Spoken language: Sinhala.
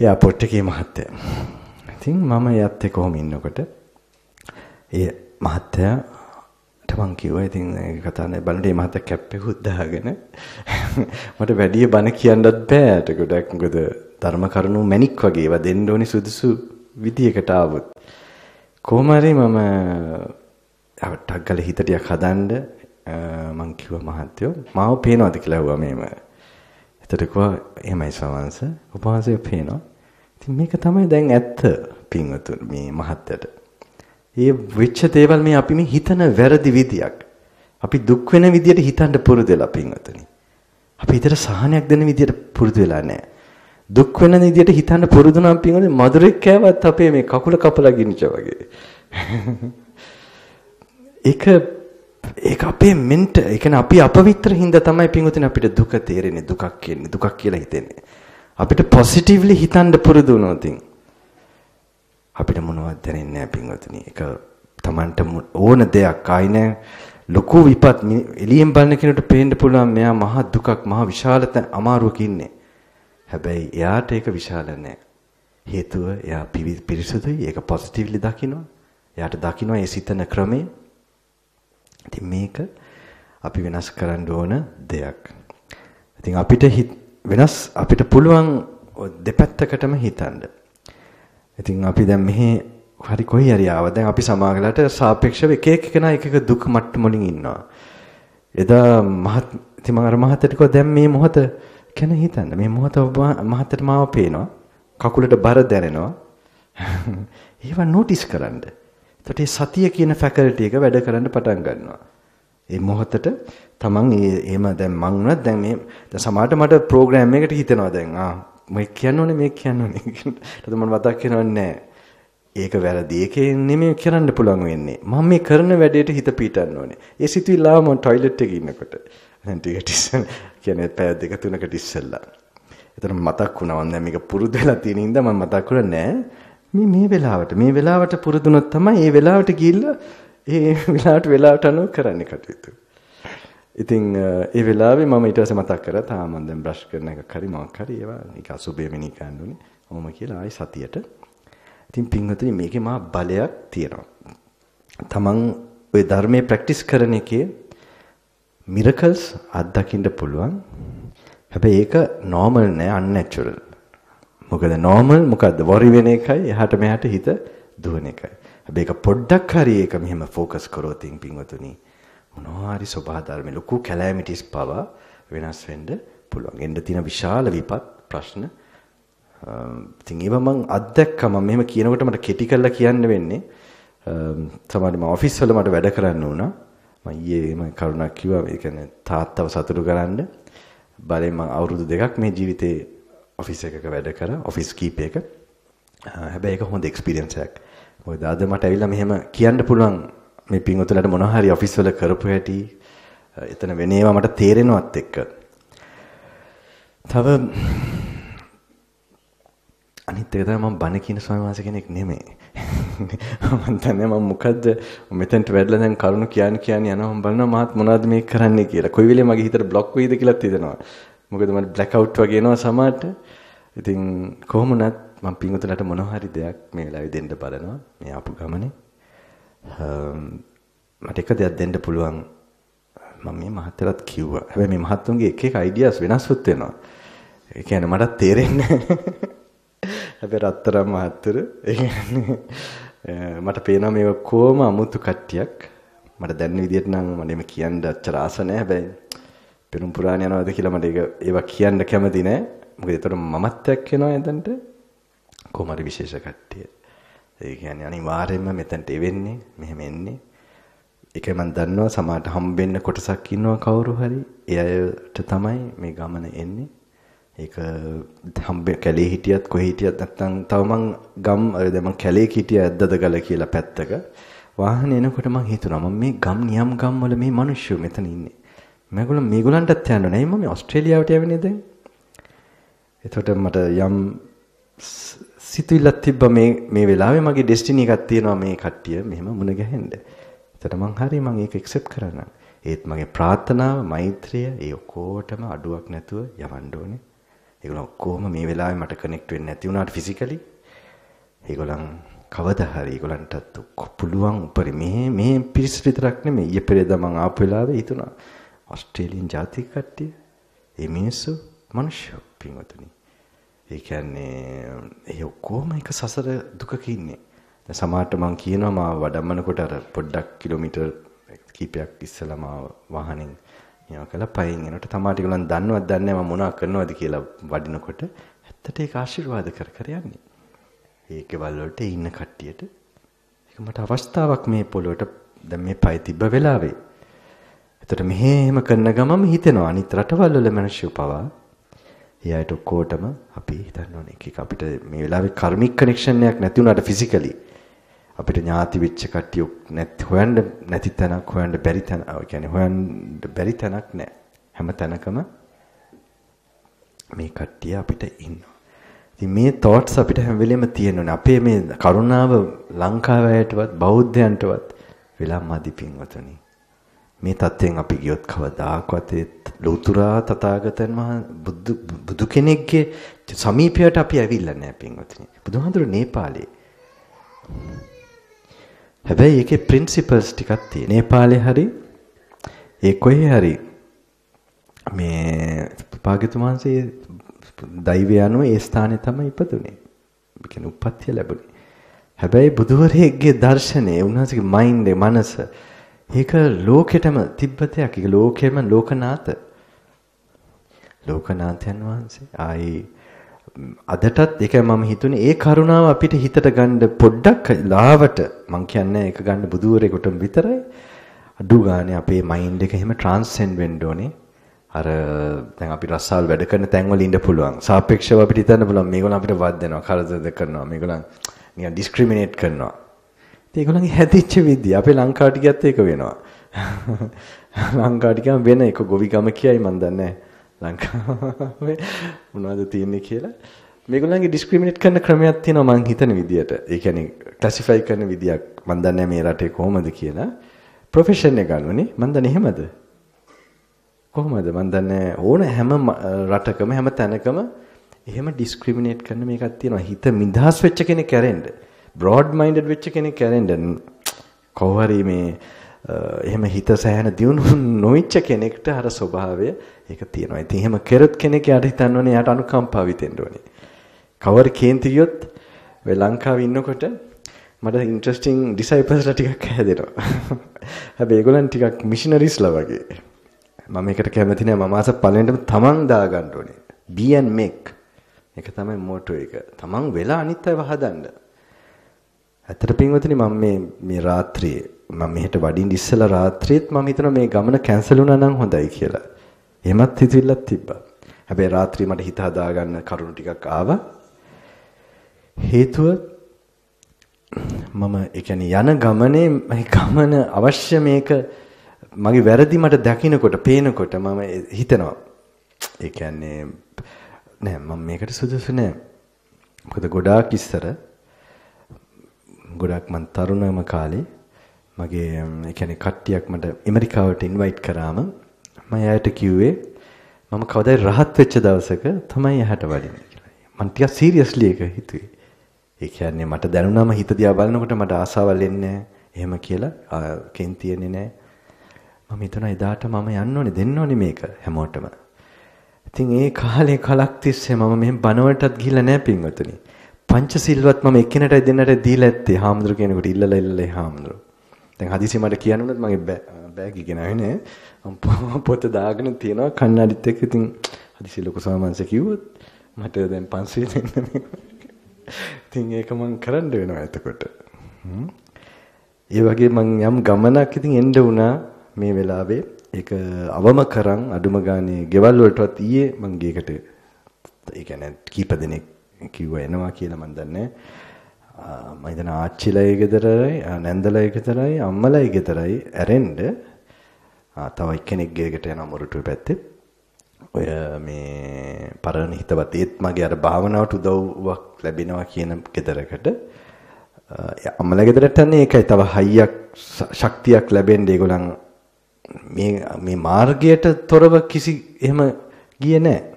එයාපෝට් එකේ මහත්තයා. ඉතින් මම එයත් එක්ක කොහොම ඉන්නකොට ඒ මහත්තයාට මං කිව්වා ඉතින් කතා නැහැ බලන්න මේ මහත්තයා කැප් එක උද්දාගෙන මට වැඩි බණ කියන්නත් බෑට ගොඩක් මොකද ධර්ම කරුණු මැණික් වගේ ඒවා දෙන්න ඕනි සුදුසු විදියකට ආවොත් කොහොම හරි මම ටක් ගාලා හිත ටිකක් හදන්න මං කිව්වා මහත්තයෝ මාව පේනවද කියලා ඇහුවා මේම එතකොට කිව්වා එහෙමයි සමන්ස උපවාසය පේනවා. ඉතින් මේක තමයි දැන් ඇත්ත පින්වතුන් මේ මහත්තයට. මේ වෙච්ච දේවල් මේ අපි මේ හිතන වැරදි විදියක්. අපි දුක් වෙන විදියට හිතන්න පුරුදු වෙලා පින්වතුනි. අපි හිතට සහනයක් දෙන විදියට පුරුදු වෙලා නැහැ. දුක් වෙන විදියට හිතන්න පුරුදු නම් පින්වතුනි මధుරෙක් කෑවත් අපේ මේ කකුල කපලා ගිනිච්ච වගේ. ඒක ඒක අපේ මෙන්ට ඒ කියන්නේ අපි අපවිත්‍ර හින්දා තමයි පින්වතුනි අපිට දුක තේරෙන්නේ දුකක් කියන්නේ දුකක් කියලා හිතෙන්නේ. අපිට පොසිටිව්ලි හිතන්න පුරුදු වුණොත් අපිට මොනවද දැනෙන්නේ නැහැ පින්වතුනි. ඒක Tamanට ඕන දෙයක් ආයි නැහැ. ලොකු විපත් එළියෙන් බලන කෙනෙකුට පේන්න පුළුවන් මෙයා මහා දුකක් මහා විශාල අමාරුවක ඉන්නේ. හැබැයි එයාට ඒක විශාල නැහැ. හේතුව එයා පිරිසුදුයි ඒක පොසිටිව්ලි දකිනවා. එයාට දකිනවා ඒ සිතන ක්‍රමේ ඉතින් මේක අපි වෙනස් කරන්න ඕන දෙයක්. ඉතින් අපිට වෙනස් අපිට පුළුවන් දෙපැත්තකටම හිතන්න. ඉතින් අපි දැන් මෙහි හරි කොහේ හරි ආව. දැන් අපි සමාගලට සාපේක්ෂව එක එක කෙනා එක එක දුක් මට්ටමලින් ඉන්නවා. එදා මහත් ඉතින් මම අර මහත්තයට කිව්වා දැන් මේ මොහොත ගැන හිතන්න. මේ මොහොත මහත්තයට මාව පේනවා. කකුලට බර දැනෙනවා. ඒවා නොටිස් කරන්න. එතකොට සතිය කියන ෆැකල්ටි එක වැඩ කරන්න පටන් ගන්නවා. ඒ මොහොතට තමන් එහෙම දැන් මං වුණත් දැන් මේ දැන් සමහරට මට ප්‍රෝග්‍රෑම් එකකට හිතෙනවා දැන් ආ මේ කියන්න ඕනේ මේ කියන්න ඕනේ කියලා. මම මතක් කරනවන්නේ නැහැ. ඒක වැරදි. ඒකේ නෙමෙයි කරන්න පුළුවන් වෙන්නේ. මම මේ කරන වැඩේට හිත පීටන්න ඕනේ. ඒ සිතුවිල්ලාව මම টয়ලට් එකේ ඉන්නකොට. දැන් ටිකට ඉස්සෙල්ලා කියන්නේ පැය දෙක තුනකට ඉස්සෙල්ලා. එතන මතක් වුණා මම දැන් මේක පුරුදු වෙලා තියෙන ඉඳ මම මතක් කරන්නේ නැහැ. මේ මේ වෙලාවට මේ වෙලාවට පුරුදුනොත් තමයි මේ වෙලාවට ගිහිල්ලා ඒ වෙලාවට වෙලාවට අනුව කරන්න කටයුතු. ඉතින් ඒ වෙලාවේ මම ඊට පස්සේ මතක් කරා තා මම දැන් බ්‍රෂ් කරන එකක් හරි මොකක් හරි ඒවා ඒක අසුබේ වෙණි කන්නුනේ. ඕම කියලා ආයි සතියට. ඉතින් පින්වතුනි මේකේ මා බලයක් තියෙනවා. තමන් ওই ධර්මයේ ප්‍රැක්ටිස් කරන එකේ මිරකල්ස් අත්දකින්න පුළුවන්. හැබැයි ඒක normal නෑ unnatural. මොකද normal මොකද්ද worry වෙන එකයි එහාට මෙහාට හිත දුවන එකයි. හැබැයි ඒක පොඩ්ඩක් හරි ඒක මෙහෙම ફોකස් කරොත් පින්වතුනි මොනවා හරි සබහා ධර්ම ලොකු කැලැමිටිස් පවා වෙනස් වෙන්න පුළුවන්. එන්න තියෙන විශාල විපත් ප්‍රශ්න ඉතින් ඒව මම අත්දැක්කම මම මෙහෙම කියනකොට මට කෙටි කරලා කියන්න වෙන්නේ තමයි මම ඔෆිස් වල මට වැඩ කරන්න වුණා මම ඊයේ මම කරුණා කිව්වා ඒ කියන්නේ තාත්තව සතුටු කරන්න බලේ මම අවුරුදු දෙකක් මේ ජීවිතේ ඔෆිස් එකක වැඩ කරා ඔෆිස් කීපයක හැබැයි ඒක හොඳ එක්ස්පීරියන්ස් එකක් මොකද අද මට ඇවිල්ලා මෙහෙම කියන්න පුළුවන් මේ පින්වතුලට මොනවා හරි ඔෆිස් වල කරපු හැටි එතන වෙන ඒවා මට තේරෙනවත් එක්ක තව අනිත් එක තමයි මම බණ කියන ස්වාමීන් වහන්සේ කෙනෙක් නෙමෙයි. මම දන්නේ මම මොකද්ද මෙතෙන්ට වැඩලා දැන් කරුණු කියන්න කියන්න යනවා මම බලනවා මාත් මොනවද මේ කරන්නේ කියලා. කොයි වෙලේ මගේ හිතට බ්ලොක් වෙයිද කියලාත් හිතෙනවා. මොකද මට බ්ලැක් අවුට් වගේ එනවා සමහරට. ඉතින් කොහොම නත් මම පින්වතුන්ට මොන හරි දෙයක් මේ වෙලාවේ දෙන්න බලනවා. මේ ආපු ගමනේ. මට එක දෙයක් දෙන්න පුළුවන්. මම මේ මහත්තයාට කිව්වා. හැබැයි මේ මහත්තුන්ගේ එක එක අයිඩියාස් වෙනස්වත් වෙනවා. ඒ කියන්නේ මට තේරෙන්නේ නැහැ. හැබැයි රත්තරන් මහත්තයර ඒ කියන්නේ මට පේනවා මේ කොහොම අමුතු කට්ටියක්. මට දැන් විදියට නම් මම කියන්න අච්චර ආස නැහැ. හැබැයි පෙරුම් පුරාණ යනවාද කියලා මට ඒක ඒවා කියන්න කැමති නෑ. මොකද ඒතර මමත්වයක් වෙනවා එතනට. කොහොම හරි විශේෂ කට්ටිය. ඒ කියන්නේ අනිවාර්යයෙන්ම මෙතනට එවෙන්නේ, මෙහෙම එන්නේ. ඒක මම දන්නවා සමාජට හම්බෙන්න කොටසක් ඉන්නවා කවුරු හරි. ඒ අයට තමයි මේ ගමන එන්නේ. ඒක හම්බ කැලේ හිටියත් කොහේ හිටියත් නැත්තම් තව මං ගම් දැන් මං කැලේ හිටිය ඇද්දද ගල කියලා පැත්තක වාහනේ එනකොට මං හිතුණා මම මේ ගම් නියම් ගම් වල මේ මිනිස්සු මෙතන ඉන්නේ මේගොල්ලෝ මේගොල්ලන්ටත් යන්න නෑ මම ඕස්ට්‍රේලියාවට යවෙන්නේ දැන්. එතකොට මට යම් සිතුවිල්ලක් තිබ්බ මේ මේ වෙලාවේ මගේ ඩෙස්ටිනි එකක් තියෙනවා මේ කට්ටිය මෙහෙම මුණ ගැහෙන්න. එතකොට මං හරි මං ඒක ඇක්සෙප්ට් කරනවා. ඒත් මගේ ප්‍රාර්ථනාව මෛත්‍රිය ඒ ඔක්කොටම අඩුවක් නැතුව යවන්න ඕනේ. ඒගොල්ලෝ ඔක්කොම මේ වෙලාවේ මට කනෙක්ට් වෙන්නේ නැති වුණාට ෆිසිකලි ඒගොල්ලන් කවදා හරි ඒගොල්ලන්ටත් පුළුවන් උපරි මේ මේ පිරිස විතරක් නෙමෙයි ඊයේ පෙරේදා මං ආපු වෙලාවේ හිතුණා ඔස්ට්‍රේලියානු ජාතික කට්ටිය ඒ මිනිස්සු මිනිස්සු පින්වතුනි. ඒ කියන්නේ ඒ ඔක්කොම එක සසර දුකක ඉන්නේ. දැන් සමහරට මම කියනවා මා වඩම්මනකොට අර පොඩ්ඩක් කිලෝමීටර් කීපයක් ඉස්සලා මා වාහනෙන් යනවා කියලා පයින් එනකොට තමයි ඒගොල්ලන් දන්නවත් දන්නේ මම මොනවා කරනවද කියලා වඩිනකොට ඇත්තට ඒක ආශිර්වාද කර කර යන්නේ. ඒකවල වලට ඉන්න කට්ටියට ඒක මට අවස්ථාවක් මේ පොළොවට දැන් මේ පය තිබ්බ වෙලාවේ එතකොට මෙහෙම කරන ගමම හිතෙනවා අනිත් රටවල් වල මිනිස්සු පවා ඒ අයට ඔක්කොටම අපි හිතන්න ඕනේ එක එක අපිට මේ වෙලාවේ කර්මික කනෙක්ෂන් එකක් නැති වුණාට ෆිසිකලි අපිට ඥාති වෙච්ච කට්ටිය නැති හොයන්න නැති තැනක් හොයන්න බැරි තැන ඒ කියන්නේ හොයන්න බැරි තැනක් නැහැ හැම තැනකම මේ කට්ටිය අපිට ඉන්නවා ඉතින් මේ thoughts අපිට හැම වෙලෙම තියෙනවානේ. අපේ මේ කරුණාව ලංකාවයටවත් බෞද්ධයන්ටවත් වෙලා මදි පින්වතුනි. මේ தත්වෙන් අපි ගියොත් කවදාකවත් ලෞතුරා තථාගතයන් වහන්සේ බුදු කෙනෙක්ගේ සමීපයට අපි ඇවිල්ලා නැහැ පින්වත්නි. බුදුහාඳුර නේපාලේ. හැබැයි ඒකේ ප්‍රින්සිපල්ස් ටිකක් තියෙන. නේපාලේ හරි ඒ කොහේ හරි මේ පාගතුමාන්සේ දෛවය අනුව ඒ ස්ථානයේ තමයි ඉපදුනේ. ඒ කියන්නේ උප්පත්තිය ලැබුණේ. හැබැයි බුදුවරයෙක්ගේ දර්ශනේ උන්වහන්සේගේ මයින්ඩ් මනස ඒක ලෝකෙටම තිබ්බතයක්. ඒක ලෝකෙම ලෝකනාත. ලෝකනාථයන් වහන්සේ ආයේ අදටත් ඒක මම හිතුනේ ඒ කරුණාව අපිට හිතට ගන්න පොඩ්ඩක් ලාවට මං කියන්නේ ඒක ගන්න බුදුවරේකටම විතරයි අඩු ගානේ අපේ මයින්ඩ් එක එහෙම ට්‍රාන්ස්සෙන්ඩ් වෙන්න ඕනේ අර දැන් අපි රස්සාල් වැඩ කරන තැන්වල ඉන්න පුළුවන් සාපේක්ෂව අපිට හිතන්න පුළුවන් මේගොල්ලන් අපිට වද දෙනවා කරදර කරනවා මේගොල්ලන් නිකන් ඩිස්ක්‍රිමිනේට් කරනවා ඉතින් ඒගොල්ලන්ගේ හැදිච්ච විදිය අපේ ලංකාවට ගියත් ඒක වෙනවා. ලංකාවට ගියම වෙන එක ගොවිගම කියයි මන් දන්නේ ලංකාවේ මොනවද තියෙන්නේ කියලා. මේගොල්ලන්ගේ ඩිස්ක්‍රිමිනේට් කරන ක්‍රමයක් තියෙනවා මං හිතන විදියට. ඒ කියන්නේ ක්ලාසිෆයි කරන විදියක් මන් දන්නේ මේ රටේ කොහොමද කියලා. ප්‍රොෆෙෂන් එක ගන්නවනේ මන් දන්නේ එහෙමද? කොහොමද මන් දන්නේ ඕන හැම රටකම හැම තැනකම එහෙම ඩිස්ක්‍රිමිනේට් කරන මේකක් තියෙනවා. හිත මිදහස් වෙච්ච කෙනෙක් කැරෙන්නේ බ්‍රෝඩ් මයින්ඩඩ් වෙච්ච කෙනෙක් ඇරෙන්න කොහරි මේ එහෙම හිත සෑහෙන දියුණු නොවිච්ච කෙනෙක්ට අර ස්වභාවය ඒක තියෙනවා. ඉතින් එහෙම කරොත් කෙනෙක් යාට හිතන්නෝනේ යාට අනුකම්පාව හිතෙන්න ඕනේ. කවර කේන්ති ගියොත් වෙ ලංකාවේ ඉන්නකොට මට ඉන්ට්‍රස්ටිං ඩිසයිපල්ස්ලා ටිකක් හැදෙනවා. හැබැයි ඒගොල්ලන් ටිකක් මිෂනරිස්ලා වගේ. මම ඒකට කැමති නෑ මම ආස පළවෙනිම තමන් දාගන්න ඕනේ. be and make. ඒක තමයි මෝටෝ එක. තමන් වෙලා අනිත් අයව හදන්න. ඇත්තට පින්වතුනි මම මේ මේ රාත්‍රියේ මම මෙහෙට වඩින්න ඉස්සලා රාත්‍රියේත් මම හිතනවා මේ ගමන කැන්සල් වුණා නම් හොඳයි කියලා. එහෙමත් හිතවිල්ලක් තිබ්බා. හැබැයි රාත්‍රියේ මට හිත හදාගන්න කරුණු ටිකක් ආවා. හේතුව මම ඒ කියන්නේ යන ගමනේ මේ ගමන අවශ්‍ය මේක මගේ වැරදි මට දකින්නකොට පේනකොට මම හිතනවා. ඒ කියන්නේ නෑ මම මේකට සුදුසු නෑ. මොකද ගොඩාක් ඉස්සර ගොඩක් මං තරුණම කාලේ මගේ ඒ කියන්නේ කට්ටියක් මට ඇමරිකාවට ඉන්වයිට් කරාම මම එයාට කිව්වේ මම කවදා රහත් වෙච්ච දවසක තමයි එහාට වඩින්නේ කියලා. මං ටිකක් සීරියස්ලි ඒක හිතුවේ. ඒ කියන්නේ මට දැනුණාම හිත දිහා බලනකොට මට ආසාවල් එන්නේ එහෙම කියලා කෙන් තියෙන්නේ නැහැ. මම හිතනවා එදාට මම යන්න ඕනේ දෙන්න ඕනේ මේක හැමෝටම. ඉතින් ඒ කාලේ කලක් තිස්සේ මම මෙහෙම බනවටත් ගිහිල්ලා නැහැ පින්වතුනි. පංචසිල්වත් මම එක්කෙනට දෙන්නට දීලා ඇත්තේ හාමුදුරු කෙනෙකුට ඉල්ලලා ඉල්ලලා හාමුදුරු. දැන් හදිසි මට කියන්න උනොත් මගේ බෑග් එක ගෙනාවේ නෑ. මම පොත දාගෙන තියනවා කන්නඩිත් එක්ක ඉතින් හදිසි ලොකු සාමංශ කිව්වොත් මට දැන් 500 දෙන්න මේ. ඉතින් ඒක මම කරන්න වෙනවා එතකොට. ඒ වගේ මං යම් ගමනක් ඉතින් එන්න වුණා මේ වෙලාවේ ඒක අවම කරන් අඩුම ගානේ ගෙවල් වලටවත් ඊයේ මං ගේකට ඒ කියන්නේ කීප දෙනෙක් කිව්ව එනවා කියලා මම දන්නේ මම හිතන ආච්චිලයි ගෙදරයි නැන්දලයි ගෙදරයි අම්මලයි ගෙදරයි ඇරෙන්න තව එක්කෙනෙක් ගෙයකට යන මොරටුවේ පැත්තේ ඔය මේ පරණ හිතවත් ඒත් මගේ අර භාවනාවට උදව්වක් ලැබෙනවා කියන ගෙදරකට අම්මලා ගෙදරට යන්නේ ඒකයි තව හයියක් ශක්තියක් ලැබෙන්නේ ඒගොල්ලන් මේ මේ මාර්ගයට තොරව කිසි එහෙම ගියේ නැහැ